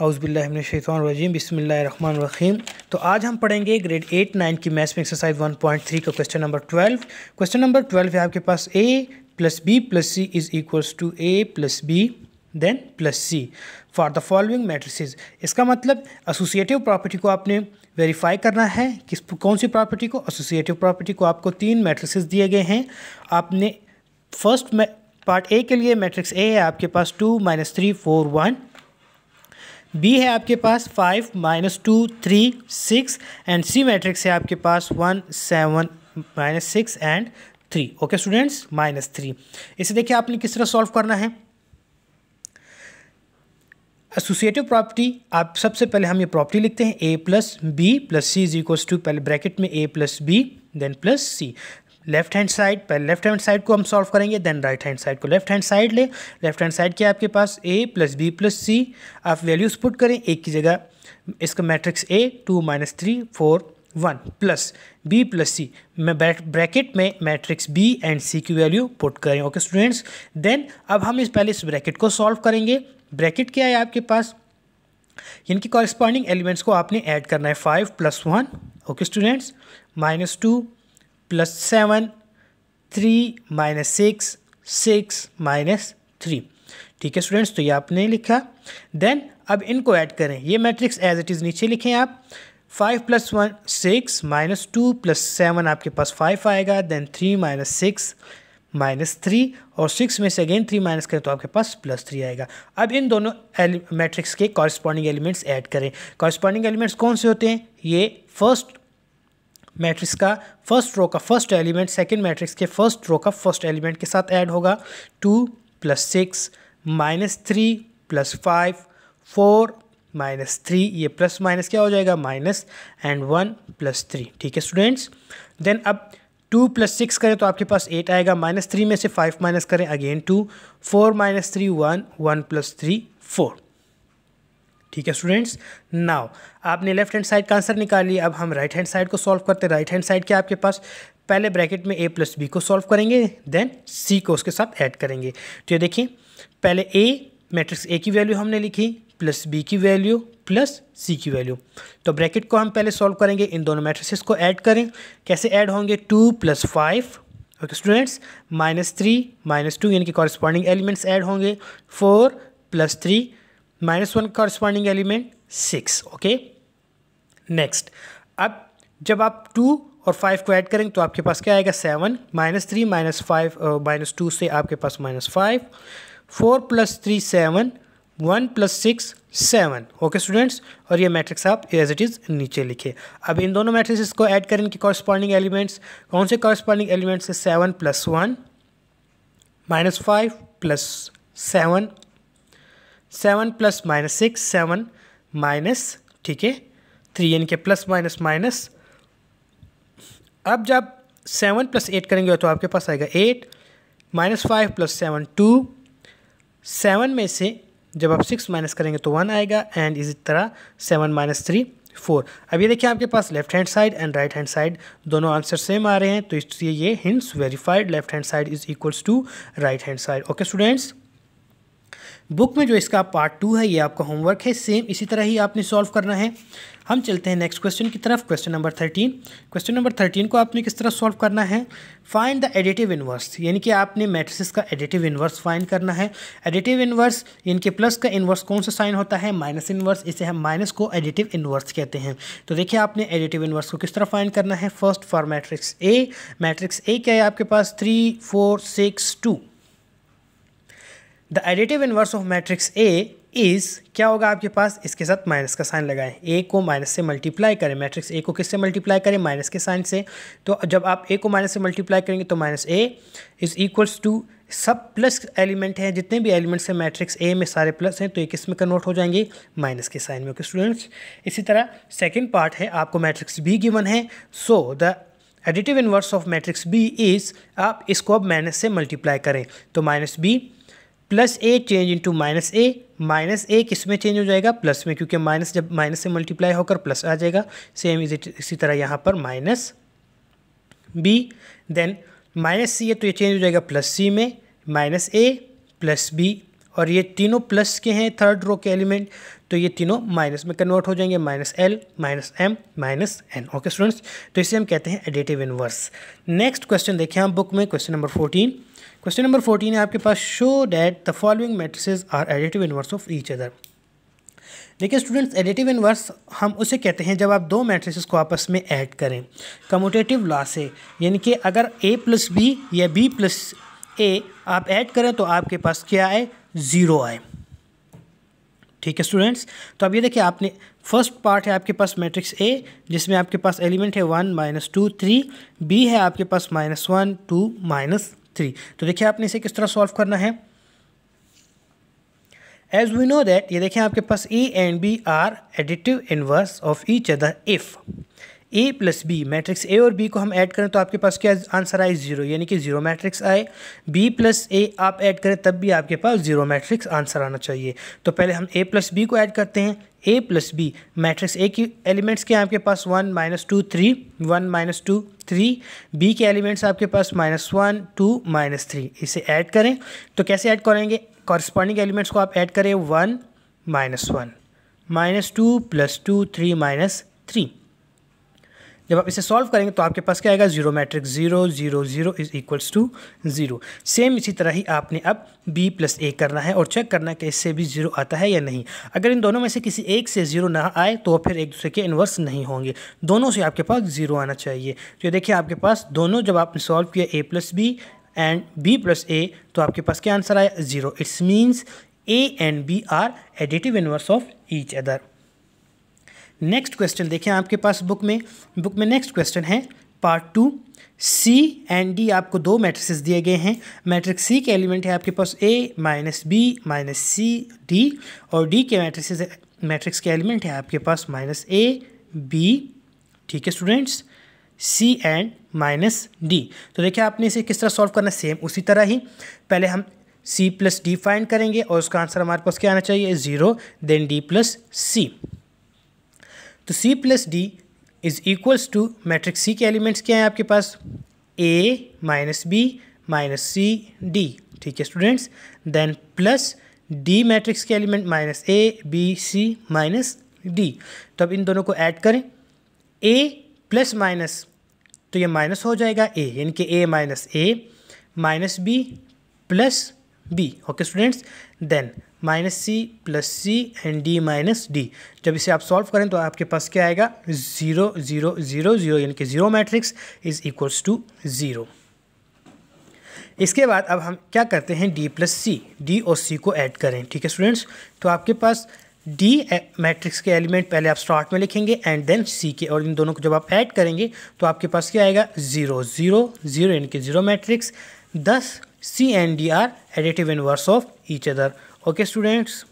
हाउसबिल्लाशैतरजीम बसमीम तो आज हम पढ़ेंगे ग्रेड एट नाइन की मैथ्स में एक्सरसाइज वन पॉइंट थ्री का question number twelve question number twelve है आपके पास A plus B plus C is equals to A plus B then plus C for the following matrices इसका मतलब associative property को आपने verify करना है किस कौन सी प्रॉपर्टी को एसोसिएटिव प्रॉपर्टी को आपको तीन मैट्रिसेस दिए गए हैं आपने फर्स्ट पार्ट ए के लिए मैट्रिक्स ए है आपके पास two minus three four one B है आपके पास five minus two three six and C matrix है आपके पास one seven minus six and three okay students minus three इसे देखिए आपने किस तरह सॉल्व करना है एसोसिएटिव प्रॉपर्टी आप सबसे पहले हम ये प्रॉपर्टी लिखते हैं A plus B plus C is equals to पहले ब्रैकेट में A plus B then plus C left hand side पहले लेफ्ट हैंड साइड को हम सॉल्व करेंगे देन राइट हैंड साइड को लेफ्ट हैंड साइड ले लेफ्ट हैंड साइड के आपके पास A plus B plus C आप वैल्यूज़ पुट करें एक की जगह इसका matrix A two minus three four one plus B plus सी में ब्रैकेट में मैट्रिक्स बी एंड सी की वैल्यू पुट करें ओके स्टूडेंट्स देन अब हम इस पहले इस ब्रैकेट को सॉल्व करेंगे ब्रैकेट क्या है आपके पास इनकी कॉरिस्पॉन्डिंग एलिमेंट्स को आपने ऐड करना है five plus one okay students minus two plus seven three minus six six minus three ठीक है स्टूडेंट्स तो ये आपने लिखा देन अब इनको ऐड करें ये मैट्रिक्स एज इट इज़ नीचे लिखें आप five plus one six minus two plus seven आपके पास फाइव आएगा then three minus six minus three और सिक्स में से अगेन थ्री माइनस करें तो आपके पास प्लस थ्री आएगा अब इन दोनों मैट्रिक्स के कॉरस्पॉन्डिंग एलिमेंट्स ऐड करें कॉरस्पॉन्डिंग एलिमेंट्स कौन से होते हैं ये फर्स्ट मैट्रिक्स का फर्स्ट रो का फर्स्ट एलिमेंट सेकेंड मैट्रिक्स के फर्स्ट रो का फर्स्ट एलिमेंट के साथ ऐड होगा two plus six minus three plus five four minus three ये प्लस माइनस क्या हो जाएगा minus and one plus three ठीक है स्टूडेंट्स देन अब टू प्लस सिक्स करें तो आपके पास एट आएगा माइनस थ्री में से फाइव माइनस करें again two four minus three one one plus three four ठीक है स्टूडेंट्स नाउ आपने लेफ्ट हैंड साइड का आंसर निकाल लिया अब हम राइट हैंड साइड को सॉल्व करते हैं राइट हैंड साइड क्या आपके पास पहले ब्रैकेट में ए प्लस बी को सॉल्व करेंगे देन सी को उसके साथ ऐड करेंगे तो ये देखिए पहले ए मैट्रिक्स ए की वैल्यू हमने लिखी प्लस बी की वैल्यू प्लस सी की वैल्यू तो ब्रैकेट को हम पहले सॉल्व करेंगे इन दोनों मैट्रिक्स को ऐड करें कैसे ऐड होंगे two plus five okay students minus three minus two यानी कि कॉरिस्पॉन्डिंग एलिमेंट्स ऐड होंगे four plus three minus one corresponding element six okay next अब जब आप टू और फाइव को ऐड करेंगे तो आपके पास क्या आएगा seven minus three minus five minus two से आपके पास minus five four plus three seven one plus six seven okay students और ये मैट्रिक्स आप एज इट इज़ नीचे लिखे अब इन दोनों मैट्रिक्स को ऐड करें कि कॉरस्पॉन्डिंग एलिमेंट्स कौन से कॉरस्पॉन्डिंग एलिमेंट्स है seven plus one minus five plus seven seven plus minus six seven minus ठीक है थ्री यानी कि प्लस माइनस माइनस अब जब सेवन प्लस एट करेंगे तो आपके पास आएगा eight minus five plus seven two seven में से जब आप सिक्स माइनस करेंगे तो वन आएगा एंड इसी तरह सेवन माइनस थ्री फोर अब ये देखिए आपके पास left hand side and right hand side दोनों आंसर सेम आ रहे हैं तो इसलिए ये hints verified left hand side is equals to right hand side okay students book में जो इसका पार्ट टू है ये आपका होमवर्क है सेम इसी तरह ही आपने सॉल्व करना है हम चलते हैं नेक्स्ट क्वेश्चन की तरफ question number thirteen question number thirteen को आपने किस तरह सॉल्व करना है फाइंड द एडिटिव इन्वर्स यानी कि आपने मैट्रिसेस का एडिटिव इन्वर्स फाइंड करना है एडिटिव इन्वर्स यानी कि प्लस का इन्वर्स कौन सा साइन होता है माइनस इन्वर्स इसे हम माइनस को एडिटिव इन्वर्स कहते हैं तो देखिए आपने एडिटिव इन्वर्स को किस तरह फाइन करना है first for matrix A matrix A क्या है आपके पास three four six two the additive inverse of matrix A is क्या होगा आपके पास इसके साथ माइनस का साइन लगाएं ए को माइनस से मल्टीप्लाई करें मैट्रिक्स ए को किससे मल्टीप्लाई करें माइनस के साइन से तो जब आप ए को माइनस से मल्टीप्लाई करेंगे तो minus A is equals to सब प्लस एलिमेंट हैं जितने भी एलिमेंट्स हैं मैट्रिक्स ए में सारे प्लस हैं तो ये किस में कन्वर्ट हो जाएंगे माइनस के साइन में ओके स्टूडेंट्स इसी तरह सेकेंड पार्ट है आपको मैट्रिक्स बी गिवन है so the additive inverse of matrix B is आप इसको अब माइनस से मल्टीप्लाई करें तो minus B plus A change into minus A minus A किस में चेंज हो जाएगा प्लस में क्योंकि माइनस जब माइनस से मल्टीप्लाई होकर प्लस आ जाएगा सेम इज इसी तरह यहाँ पर minus B then minus C है तो ये चेंज हो जाएगा प्लस सी में माइनस ए प्लस बी और ये तीनों प्लस के हैं थर्ड रो के एलिमेंट तो ये तीनों माइनस में कन्वर्ट हो जाएंगे minus L minus M minus N okay students तो इसे हम कहते हैं एडिटिव इनवर्स नेक्स्ट क्वेश्चन देखें हम बुक में question number fourteen question number fourteen है आपके पास show that the following matrices are additive inverse of each other देखिए स्टूडेंट्स एडिटिव इनवर्स हम उसे कहते हैं जब आप दो मैट्रिसेस को आपस में ऐड करें कम्यूटेटिव लॉ से यानी कि अगर ए प्लस बी या बी प्लस ए आप ऐड करें तो आपके पास क्या आए ज़ीरो आए ठीक है स्टूडेंट्स तो अब ये देखिए आपने फर्स्ट पार्ट है आपके पास मैट्रिक्स ए जिसमें आपके पास एलिमेंट है one minus two three B है आपके पास minus one two minus three तो देखिए आपने इसे किस तरह सॉल्व करना है एज वी नो दैट ये देखें आपके पास A and B are additive inverse of each other if A plus B matrix A और बी को हम ऐड करें तो आपके पास क्या आंसर आए जीरो यानी कि जीरो मैट्रिक्स आए बी प्लस ए आप ऐड करें तब भी आपके पास जीरो मैट्रिक्स आंसर आना चाहिए तो पहले हम ए प्लस बी को ऐड करते हैं A plus B matrix A की एलिमेंट्स के आपके पास one minus two three one minus two three B के एलिमेंट्स आपके पास minus one two minus three इसे ऐड करें तो कैसे ऐड करेंगे कॉरस्पॉन्डिंग एलिमेंट्स को आप ऐड करें one minus one minus two plus two three minus three जब आप इसे सॉल्व करेंगे तो आपके पास क्या आएगा zero matrix zero zero zero is equals to zero same इसी तरह ही आपने अब बी प्लस ए करना है और चेक करना है कि इससे भी जीरो आता है या नहीं अगर इन दोनों में से किसी एक से जीरो ना आए तो फिर एक दूसरे के इन्वर्स नहीं होंगे दोनों से आपके पास जीरो आना चाहिए तो देखिए आपके पास दोनों जब आपने सॉल्व किया A plus B and B plus A तो आपके पास क्या आंसर आया zero it's means A and B are additive inverse of each other next question देखें आपके पास बुक में बुक में नेक्स्ट क्वेश्चन है part two C and D आपको दो मैट्रिक दिए गए हैं मैट्रिक्स सी के एलिमेंट है आपके पास A minus B minus C D और डी के मैट्रिक्स मैट्रिक्स के एलिमेंट है आपके पास माइनस ए बी ठीक है students C and minus D तो देखिए आपने इसे किस तरह सॉल्व करना सेम उसी तरह ही पहले हम सी प्लस डी फाइंड करेंगे और उसका आंसर हमारे पास क्या आना चाहिए zero then D plus C तो C plus D is equals to matrix C के एलिमेंट्स क्या हैं आपके पास A minus B minus C D ठीक है students then plus D matrix के element minus A B C minus D तो अब इन दोनों को ऐड करें ए प्लस माइनस तो ये माइनस हो जाएगा ए यानी कि A minus A minus B plus B okay students then minus C plus C and D minus D जब इसे आप सॉल्व करें तो आपके पास क्या आएगा ज़ीरो ज़ीरो ज़ीरो ज़ीरो यानी कि zero matrix is equals to zero इसके बाद अब हम क्या करते हैं डी प्लस सी डी और सी को ऐड करें ठीक है स्टूडेंट्स तो आपके पास डी मैट्रिक्स के एलिमेंट पहले आप स्टार्ट में लिखेंगे एंड देन सी के और इन दोनों को जब आप ऐड करेंगे तो आपके पास क्या आएगा ज़ीरो ज़ीरो ज़ीरो यानी कि zero matrix thus C and D are additive inverse of each other Ok, students